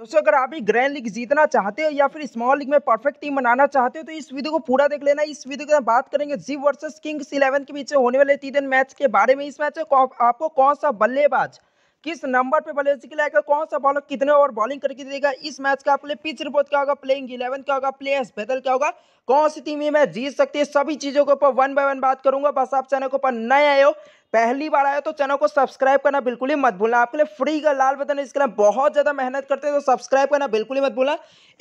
दोस्तों अगर आप भी ग्रैंड लीग जीतना चाहते हो या फिर स्मॉल लीग में परफेक्ट टीम बनाना चाहते हो तो इस वीडियो को पूरा देख लेना इस वीडियो के बात करेंगे जी वर्सेस किंग्स इलेवन के बीच होने वाले टी मैच के बारे में इस मैच में आपको कौन सा बल्लेबाज किस नंबर पे बल्लेबाज के लिए कौन सा बॉलर कितने ओवर बॉलिंग करके देगा इस मैच का आपके पिच रिपोर्ट क्या होगा प्लेइंग इलेवन क्या होगा प्लेयर्स बेदल क्या होगा कौन सी टीम ये मैच जीत सकती है सभी चीज़ों के ऊपर वन बाय वन बात करूंगा बस आप चैनल के ऊपर नए आए हो पहली बार आया तो चैनल को सब्सक्राइब करना बिल्कुल ही मत भूलना आपके लिए फ्री का लाल बटन इसके लिए बहुत ज़्यादा मेहनत करते हैं तो सब्सक्राइब करना बिल्कुल ही मत भूलना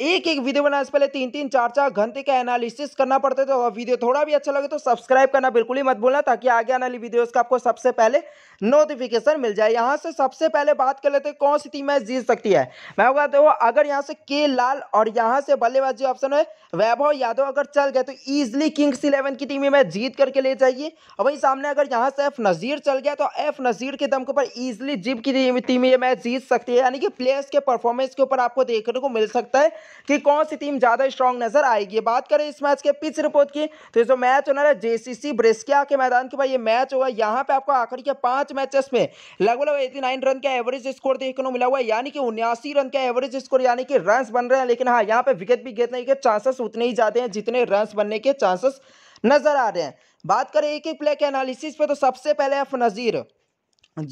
एक एक वीडियो बनाने से पहले तीन तीन चार चार घंटे का एनालिसिस करना पड़ता है तो वीडियो थोड़ा भी अच्छा लगे तो सब्सक्राइब करना बिल्कुल ही मत भूलना ताकि आगे आने वाली वीडियोज़ का आपको सबसे पहले नोटिफिकेशन मिल जाए यहाँ से सबसे पहले बात कर लेते हैं कौन सी टीम मैच जीत सकती है मैं बोला हो अगर यहाँ से के लाल और यहाँ से बल्लेबाजी ऑप्शन है वैभव यादव अगर चल गए तो ईजिली किंग्स इलेवन की टीम मैच जीत करके ले जाइए और वही सामने अगर यहाँ से एफ नज़ीर चल गया तो एफ नज़ीर के दम के ऊपर ईजिली जिम की टीम ये मैच जीत सकती है यानी कि प्लेयर्स के परफॉर्मेंस के ऊपर आपको देखने को मिल सकता है कि कौन सी टीम ज़्यादा स्ट्रॉन्ग नजर आएगी बात करें इस मैच के पिच रिपोर्ट की तो जो मैच होना है जेसीसी ब्रेस्किया के मैदान के बाद ये मैच होगा यहाँ पे आपको आखिर के पांच मैचेस में लगभग लगभग एटी नाइन रन का एवरेज स्कोर देखने को मिला हुआ है यानी कि उन्यासी रन का एवरेज स्कोर यानी कि रन बन रहे हैं लेकिन हाँ यहाँ पे विकेट भी गिरने के चांसेस उतने ही जाते हैं जितने रन बनने के चांसेस नज़र आ रहे हैं बात करें एक ही प्ले के एनालिसिस पे तो सबसे पहले एफ नज़ीर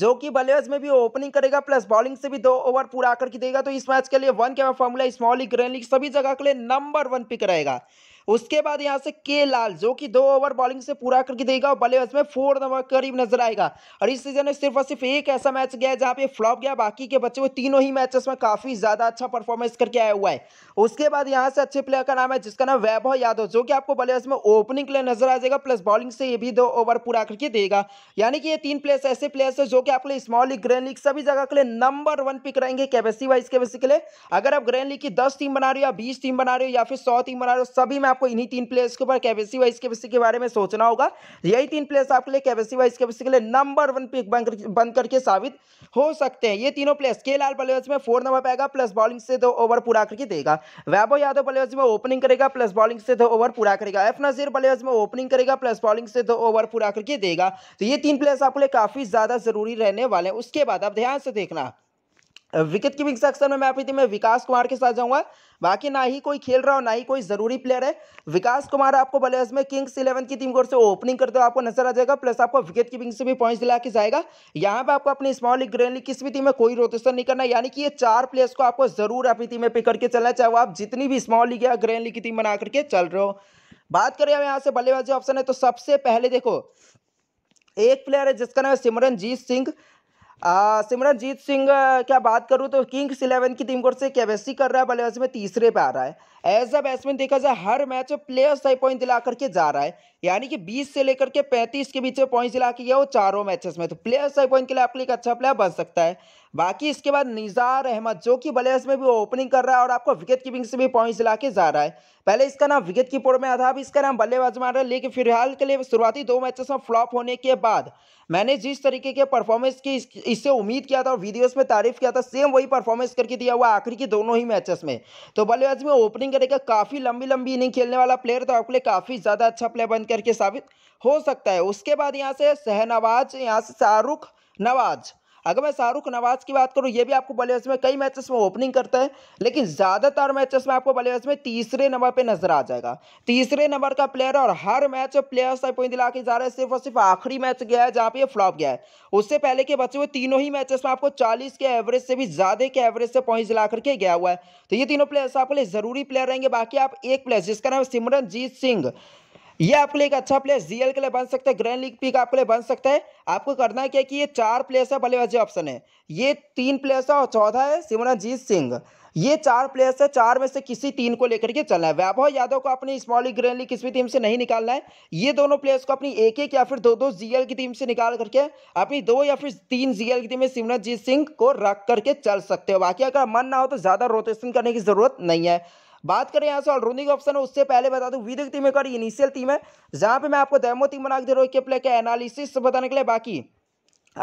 जो कि बल्लेबाज में भी ओपनिंग करेगा प्लस बॉलिंग से भी दो ओवर पूरा करके देगा तो इस मैच के लिए वन के formula small league grand league सभी जगह के लिए नंबर वन पिक रहेगा उसके बाद यहाँ से के लाल जो कि दो ओवर बॉलिंग से पूरा करके देगा और बल्लेबाज में फोर नंबर करीब नजर आएगा और इस सीजन में सिर्फ और सिर्फ एक ऐसा मैच गया जहाँ पे फ्लॉप गया बाकी के बच्चे वो तीनों ही मैचेस में काफी ज्यादा अच्छा परफॉर्मेंस करके आया हुआ है उसके बाद यहाँ से अच्छे प्लेयर का नाम है जिसका नाम वैभव यादव जो कि आपको बल्लेबाज में ओपनिंग के लिए नजर आ जाएगा प्लस बॉलिंग से ये भी दो ओवर पूरा करके देगा यानी कि ये तीन प्लेयर्स ऐसे प्लेयर्स है जो कि आपके लिए स्मॉल लीग ग्रैंड लीग सभी जगह के लिए नंबर वन पिक रहेंगे कैपेसिटी वाइज कैपेसिटी के लिए अगर आप ग्रैंड लीग की दस टीम बना रहे हो या बीस टीम बना रहे हो या फिर सौ टीम बना रहे हो सभी में आपको इन्हीं तीन प्लेयर्स के ऊपर कैपेसिटी वाइज कैपेसिटी के बारे में सोचना होगा यही तीन प्लेयर्स आपके लिए कैपेसिटी वाइज कैपेसिटी के लिए नंबर वन पिक बन बन करके साबित हो सकते हैं ये तीनों प्लेयर्स के लाल बल्लेबाज में फोर नंबर पाएगा प्लस बॉलिंग से दो ओवर पूरा करके देगा वैभव यादव बल्लेबाज में ओपनिंग करेगा प्लस बॉलिंग से दो ओवर पूरा करेगा एफ नजीर बल्लेबाज में ओपनिंग करेगा प्लस बॉलिंग से दो ओवर पूरा करके देगा तो ये तीन प्लेयर्स आपके लिए काफ़ी ज़्यादा ज़रूरी रहने वाले हैं उसके बाद आप ध्यान से देखना विकेट कीपिंग सेक्शन में मैं अपनी टीम में विकास कुमार के साथ जाऊंगा बाकी ना ही कोई खेल रहा हो ना ही कोई जरूरी प्लेयर है विकास कुमार आपको बल्लेबाज में किंग्स इलेवन की टीम से ओपनिंग करते हुए आपको नजर आ जाएगा प्लस आपको विकेट कीपिंग से भी पॉइंट दिला के जाएगा यहाँ पे आपको अपनी स्मॉल लीग ग्रेन लीग किसी भी टीम में कोई रोटेशन नहीं करना यानी कि ये चार प्लेयर्स को आपको जरूर अपनी टीम में पिक करके चलना चाहे आप जितनी भी स्मॉल लीग या ग्रेन लीग की टीम बना करके चल रहे हो बात करें अब यहाँ से बल्लेबाजी ऑप्शन है तो सबसे पहले देखो एक प्लेयर है जिसका नाम है सिमरनजीत सिंह सिमरनजीत सिंह क्या बात करूँ तो किंग्स इलेवन की टीम को से कैबेसी कर रहा है बल्लेबाजी में तीसरे पे आ रहा है एज अ बैट्समैन देखा जाए हर मैच में प्लेयर्स सही पॉइंट दिला करके जा रहा है यानी कि 20 से लेकर के 35 के बीच में पॉइंट दिला के गया वो चारों मैचेस में तो प्लेयर्स पॉइंट के लिए आपके लिए अच्छा प्लेयर बन सकता है बाकी इसके बाद निजार अहमद जो कि प्लेयर्स में भी ओपनिंग कर रहा है और आपको विकेट कीपिंग से भी पॉइंट दिला के जा रहा है पहले इसका नाम विकेट कीपर में था अब इसका नाम बल्लेबाज मार रहा है लेकिन फिलहाल के लिए शुरुआती दो मैचेस में फ्लॉप होने के बाद मैंने जिस तरीके के परफॉर्मेंस की इससे उम्मीद किया था और वीडियोस में तारीफ किया था सेम वही परफॉर्मेंस करके दिया हुआ आखिरी के दोनों ही मैचेस में तो बल्लेबाज में ओपनिंग करेगा काफ़ी लंबी लंबी इनिंग खेलने वाला प्लेयर तो आपके लिए काफ़ी ज़्यादा अच्छा प्लेयर बनकर करके साबित हो सकता है उसके बाद यहाँ से शहनवाज यहाँ से शाहरुख नवाज अगर मैं शाहरुख नवाज की बात करूँ ये भी आपको बल्लेबाज में कई मैचेस में ओपनिंग करता है लेकिन ज़्यादातर मैचेस में आपको बल्लेबाज में तीसरे नंबर पे नजर आ जाएगा तीसरे नंबर का प्लेयर और हर मैच प्लेयर्स से पॉइंट दिला के जा रहा है सिर्फ और सिर्फ आखिरी मैच गया है जहाँ पे ये फ्लॉप गया है उससे पहले के बचे हुए तीनों ही मैचेस में आपको चालीस के एवरेज से भी ज़्यादा के एवरेज से पॉइंट दिला करके गया हुआ है तो ये तीनों प्लेयर्स आपके लिए ज़रूरी प्लेयर रहेंगे बाकी आप एक प्लेयर जिसका नाम सिमरनजीत सिंह ये आपके लिए एक अच्छा प्लेयर जीएल के लिए बन सकता है ग्रैंड लीग पिक आपके लिए बन सकता है आपको करना है क्या कि ये चार प्लेयर्स है बल्लेबाजी ऑप्शन है ये तीन प्लेयर्स है और चौथा है सिमरनजीत सिंह ये चार प्लेयर्स है चार में से किसी तीन को लेकर के चलना है वैभव यादव को अपनी स्मॉल लीग ग्रैंड लीग किसी टीम से नहीं निकालना है ये दोनों प्लेयर्स को अपनी एक एक या फिर दो दो जीएल की टीम से निकाल करके अपनी दो या फिर तीन जीएल की टीम में सिमरनजीत सिंह को रख करके चल सकते हो बाकी अगर मन ना हो तो ज़्यादा रोटेशन करने की ज़रूरत नहीं है बात करें यहाँ से ऑलराउंडिंग ऑप्शन है उससे पहले बता दूँ विदिक टीम एक और इनिशियल टीम है जहाँ पे मैं आपको डेमो टीम बना के दे रहा हूँ के प्ले के एनालिसिस बताने के लिए बाकी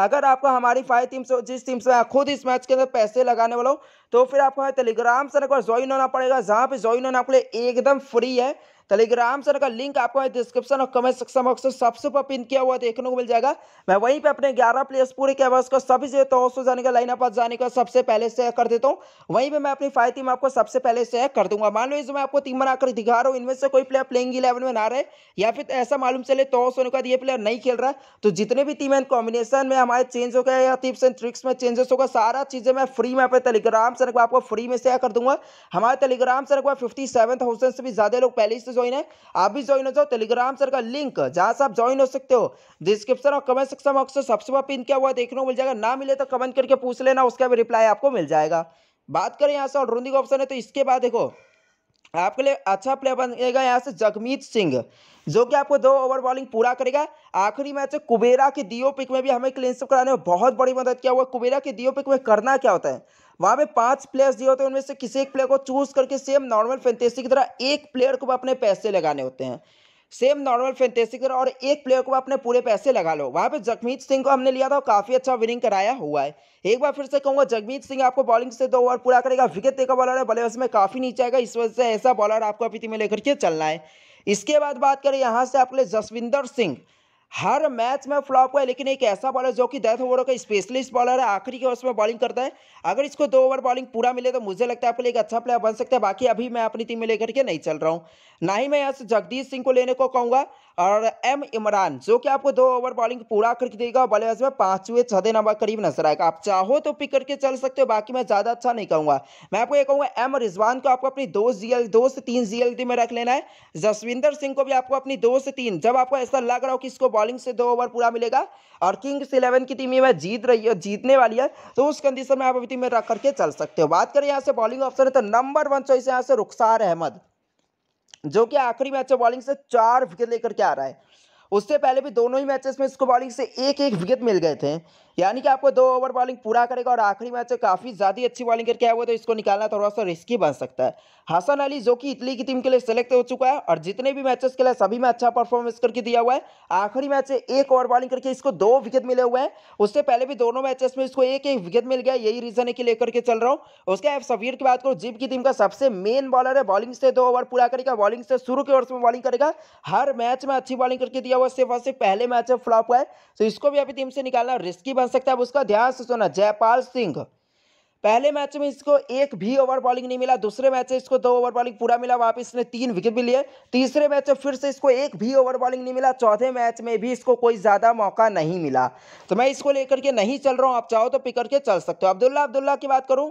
अगर आपको हमारी फाइव टीम से जिस टीम से मैं खुद इस मैच के अंदर पैसे लगाने वाला हूँ तो फिर आपको टेलीग्राम सर पर ज्वाइन होना पड़ेगा जहाँ पे ज्वाइन होना आपके लिए एकदम फ्री है टेलीग्राम सर का लिंक आपको डिस्क्रिप्शन और कमेंट सेक्शन बॉक्स में सबसे ऊपर पिन किया हुआ देखने को मिल जाएगा मैं वहीं पे अपने 11 प्लेयर्स पूरे कैबर्स को सभी से तो हो जाने का लाइन अप जाने का सबसे पहले से कर देता हूँ वहीं पे मैं अपनी फाइव टीम आपको सबसे पहले से कर दूंगा मान लो इस मैं आपको टीम बनाकर दिखा रहा हूँ इनमें से कोई प्लेयर प्लेइंग इलेवन में ना रहे या फिर ऐसा मालूम चले तो होने के ये प्लेयर नहीं खेल रहा तो जितने भी टीम एंड कॉम्बिनेशन में हमारे चेंज हो गया या टिप्स एंड ट्रिक्स में चेंजेस होगा सारा चीजें मैं फ्री में अपने टेलीग्राम सर को आपको फ्री में शेयर कर दूंगा हमारे टेलीग्राम सर को फिफ्टी सेवन थाउजेंड से भी ज़्यादा लोग पहले से ज्वाइन है आप भी ज्वाइन हो जाओ टेलीग्राम सर का लिंक जहां से आप ज्वाइन हो सकते हो डिस्क्रिप्शन और कमेंट सेक्शन में सबसे ऊपर पिन क्या हुआ देखने को मिल जाएगा ना मिले तो कमेंट करके पूछ लेना उसका भी रिप्लाई आपको मिल जाएगा बात करें यहाँ से ऑलराउंडिंग का ऑप्शन है तो इसके बाद देखो आपके लिए अच्छा प्लेयर बनेगा यहाँ से जगमीत सिंह जो कि आपको दो ओवर बॉलिंग पूरा करेगा आखिरी मैच है कुबेरा के दियो पिक में भी हमें क्लीनशिप कराने में बहुत बड़ी मदद किया हुआ कुबेरा के दियो पिक में करना क्या होता है वहां पे पांच प्लेयर्स दिए होते हैं उनमें से किसी एक प्लेयर को चूज करके सेम नॉर्मल फैंटेसी की तरह एक प्लेयर को अपने पैसे लगाने होते हैं सेम नॉर्मल फैंटेसी की तरह और एक प्लेयर को अपने पूरे पैसे लगा लो वहां पे जगमीत सिंह को हमने लिया था काफ़ी अच्छा विनिंग कराया हुआ है एक बार फिर से कहूंगा जगमीत सिंह आपको बॉलिंग से दो ओवर पूरा करेगा विकेट देखा बॉलर है बल्लेबाज में काफ़ी नीचे आएगा इस वजह से ऐसा बॉलर आपको अपीति में लेकर के चलना है इसके बाद बात करें यहाँ से आपके लिए जसविंदर सिंह हर मैच में फ्लॉप हुआ है लेकिन एक ऐसा बॉलर जो कि डेथ ओवरों का स्पेशलिस्ट बॉलर है आखिरी के ओवर में बॉलिंग करता है अगर इसको दो ओवर बॉलिंग पूरा मिले तो मुझे लगता है आपके लिए एक अच्छा प्लेयर बन सकता है बाकी अभी मैं अपनी टीम में लेकर के नहीं चल रहा हूँ ना ही मैं यहाँ से जगदीश सिंह को लेने को कहूँगा और एम इमरान जो कि आपको दो ओवर बॉलिंग पूरा करके देगा बल्लेबाज में पांचवें छदे नंबर करीब नजर आएगा आप चाहो तो पिक करके चल सकते हो बाकी मैं ज़्यादा अच्छा नहीं कहूंगा मैं आपको ये कहूंगा एम रिजवान को आपको अपनी दो जी दो से तीन जी में रख लेना है जसविंदर सिंह को भी आपको अपनी दो से तीन जब आपको ऐसा लग रहा हो कि इसको बॉलिंग से दो ओवर पूरा मिलेगा और किंग्स इलेवन की टीम ये जीत रही है जीतने वाली है तो उस कंडीशन में आप अपनी टीम में रख करके चल सकते हो बात करें यहाँ से बॉलिंग ऑप्शन है तो नंबर वन चॉइस यहाँ से रुखसार अहमद जो कि आखिरी मैच में बॉलिंग से चार विकेट लेकर के आ रहा है उससे पहले भी दोनों ही मैचेस में इसको बॉलिंग से एक एक विकेट मिल गए थे यानी कि आपको दो ओवर बॉलिंग पूरा करेगा और आखिरी मैच में काफ़ी ज़्यादा अच्छी बॉलिंग करके आया हुआ तो इसको निकालना थोड़ा सा रिस्की बन सकता है हसन अली जो कि इटली की टीम के लिए सेलेक्ट हो चुका है और जितने भी मैचेस के लिए सभी में अच्छा परफॉर्मेंस करके दिया हुआ है आखिरी मैच में एक ओवर बॉलिंग करके इसको दो विकेट मिले हुए हैं उससे पहले भी दोनों मैचेस में इसको एक एक विकेट मिल गया यही रीज़न है कि लेकर के चल रहा हूँ उसके बाद सबीर की बात करूँ जीप की टीम का सबसे मेन बॉलर है बॉलिंग से दो ओवर पूरा करेगा बॉलिंग से शुरू के ओवर में बॉलिंग करेगा हर मैच में अच्छी बॉलिंग करके दिया हुआ हुआ सिर्फ और सिर्फ पहले मैच में फ्लॉप हुआ है तो इसको भी अभी टीम से निकालना रिस्की बन सकता है अब उसका ध्यान से सुना जयपाल सिंह पहले मैच में इसको एक भी ओवर बॉलिंग नहीं मिला दूसरे मैच में इसको दो ओवर बॉलिंग पूरा मिला वहाँ पे इसने तीन विकेट भी लिए तीसरे मैच में फिर से इसको एक भी ओवर बॉलिंग नहीं मिला चौथे मैच में भी इसको कोई ज़्यादा मौका नहीं मिला तो मैं इसको लेकर के नहीं चल रहा हूँ आप चाहो तो पिक करके चल सकते हो अब्दुल्ला अब्दुल्ला की बात करूँ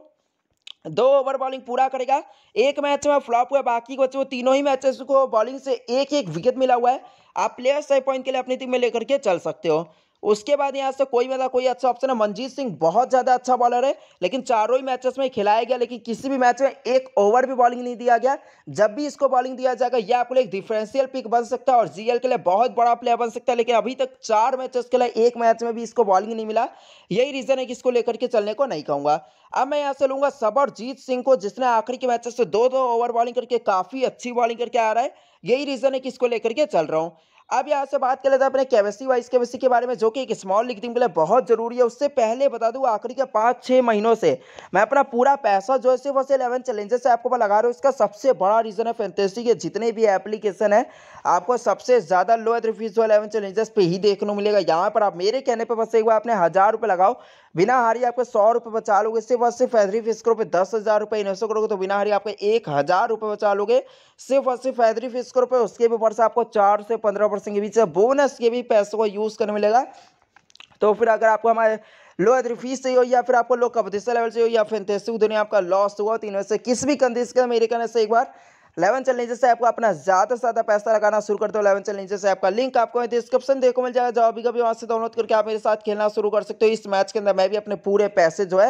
दो ओवर बॉलिंग पूरा करेगा एक मैच में फ्लॉप हुआ बाकी बचे वो तीनों ही मैचेस को बॉलिंग से एक एक विकेट मिला हुआ है आप प्लेयर्स से पॉइंट के लिए अपनी टीम में लेकर के चल सकते हो उसके बाद यहाँ से कोई मतलब कोई अच्छा ऑप्शन है मनजीत सिंह बहुत ज़्यादा अच्छा बॉलर है लेकिन चारों ही मैचेस में खिलाया गया लेकिन किसी भी मैच में एक ओवर भी बॉलिंग नहीं दिया गया जब भी इसको बॉलिंग दिया जाएगा यह आपको एक डिफरेंशियल पिक बन सकता है और जीएल के लिए बहुत बड़ा प्लेयर बन सकता है लेकिन अभी तक चार मैचेस के लिए एक मैच में भी इसको बॉलिंग नहीं मिला यही रीज़न है कि इसको लेकर के चलने को नहीं कहूंगा अब मैं यहाँ से लूंगा सबरजीत सिंह को जिसने आखिरी के मैचेस से दो दो ओवर बॉलिंग करके काफ़ी अच्छी बॉलिंग करके आ रहा है यही रीज़न है कि इसको लेकर के चल रहा हूँ अब यहाँ से बात कर लेते हैं अपने केवेसी वाइस केवेसी के बारे में जो कि एक स्मॉल लीग के लिए बहुत जरूरी है उससे पहले बता दूँ आखिरी के पाँच छः महीनों से मैं अपना पूरा पैसा जो है सिर्फ और इलेवन चैलेंजेस से आपको लगा रहा हूँ इसका सबसे बड़ा रीज़न है फेंटेसी के जितने भी एप्लीकेशन है आपको सबसे ज़्यादा लोएथ रिफ्यूज इलेवन चैलेंजेस पर ही देखने को मिलेगा यहाँ पर आप मेरे कहने पर बस एक बार आपने हज़ार रुपये लगाओ बिना हारी आपके सौ रुपये बचा लोगे सिर्फ और सिर्फ एदरी फिस्करों पे दस हज़ार रुपये इन्वेस्ट करोगे तो बिना हारी आपके एक हज़ार रुपये बचा लोगे सिर्फ और सिर्फ एदरी फिस्करों पे उसके भी ऊपर से आपको चार से पंद्रह परसेंट के बीच बोनस के भी पैसों को यूज़ करने मिलेगा तो फिर अगर आपको हमारे लो फीस से हो या फिर आपको लो कपदिशा लेवल से हो या फिर दुनिया आपका लॉस हुआ तो इन्वेस्ट किस भी कंडीशन में मेरे कहने से एक बार लेवन चैनल नीचे से आपको अपना ज़्यादा से ज़्यादा पैसा लगाना शुरू कर दो लेवन चैनल नीचे से आपका लिंक आपको डिस्क्रिप्शन देखो मिल जाएगा जो अभी कभी वहां से डाउनलोड करके आप मेरे साथ खेलना शुरू कर सकते हो इस मैच के अंदर मैं भी अपने पूरे पैसे जो है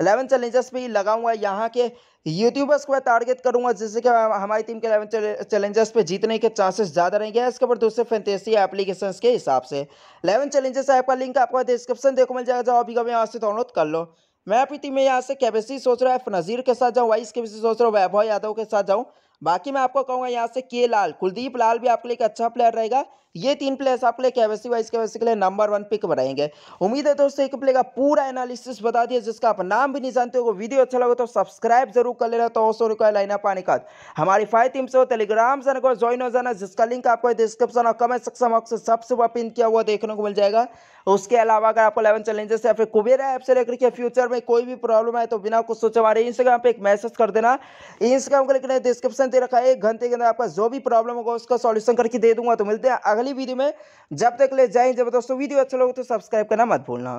इलेवन चैलेंजर्स पे ही लगाऊंगा यहाँ के यूट्यूबर्स को मैं टारगेट करूंगा जिससे कि हमारी टीम के इलेवन चैलेंजर्स पे जीतने के चांसेस ज़्यादा रहेंगे इसके ऊपर दूसरे फैंतेसी एप्लीकेशन के हिसाब से इलेवन चैलेंजेस ऐप का लिंक आपको डिस्क्रिप्शन देखो मिल जाएगा जो अभी कभी यहाँ से डाउनलोड कर लो मैं अपनी टीम में यहाँ से कैबेसी सोच रहा है नज़ीर के साथ जाऊँ वाइस कैबेसी सोच रहा हूँ वैभव यादव के साथ जाऊँ बाकी मैं आपको कहूंगा यहाँ से के लाल कुलदीप लाल भी आपके लिए एक अच्छा प्लेयर रहेगा ये तीन प्लेयर्स आपके लिए केवेसी वाइस केवेसी के लिए नंबर वन पिक बनाएंगे उम्मीद है दोस्तों एक प्ले का पूरा एनालिसिस बता दिया जिसका आप नाम भी नहीं जानते हो वीडियो अच्छा लगे तो सब्सक्राइब जरूर कर लेना तो सोने को लाइना पाने का हमारी फाइव टीम से टेलीग्राम से ज्वाइन हो जाना जिसका लिंक आपको डिस्क्रिप्शन और कमेंट सेक्शन बॉक्स सबसे ऊपर पिन किया हुआ देखने को मिल जाएगा उसके अलावा अगर आपको इलेवन चैलेंजेस या फिर कुबेरा ऐप से लेकर के फ्यूचर में कोई भी प्रॉब्लम है तो बिना कुछ सोचे हमारे इंस्टाग्राम पर एक मैसेज कर देना इंस्टाग्राम को लेकर डिस्क्रिप्शन घंटे रखा है एक घंटे के अंदर आपका जो भी प्रॉब्लम होगा उसका सॉल्यूशन करके दे दूंगा तो मिलते हैं अगली वीडियो में जब तक ले जाए जब दोस्तों वीडियो अच्छा लगे तो सब्सक्राइब करना मत भूलना